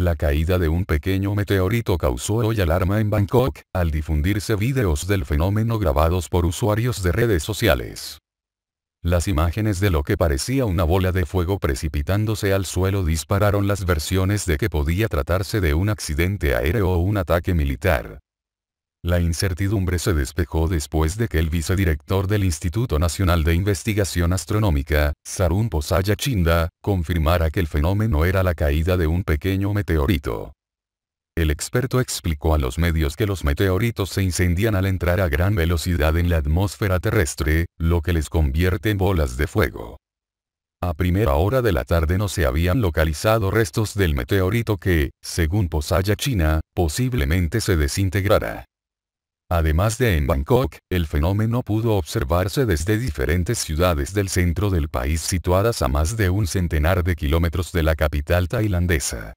La caída de un pequeño meteorito causó hoy alarma en Bangkok, al difundirse videos del fenómeno grabados por usuarios de redes sociales. Las imágenes de lo que parecía una bola de fuego precipitándose al suelo dispararon las versiones de que podía tratarse de un accidente aéreo o un ataque militar. La incertidumbre se despejó después de que el vicedirector del Instituto Nacional de Investigación Astronómica, Sarun Posaya Chinda, confirmara que el fenómeno era la caída de un pequeño meteorito. El experto explicó a los medios que los meteoritos se incendian al entrar a gran velocidad en la atmósfera terrestre, lo que les convierte en bolas de fuego. A primera hora de la tarde no se habían localizado restos del meteorito que, según Posaya China, posiblemente se desintegrara. Además de en Bangkok, el fenómeno pudo observarse desde diferentes ciudades del centro del país situadas a más de un centenar de kilómetros de la capital tailandesa.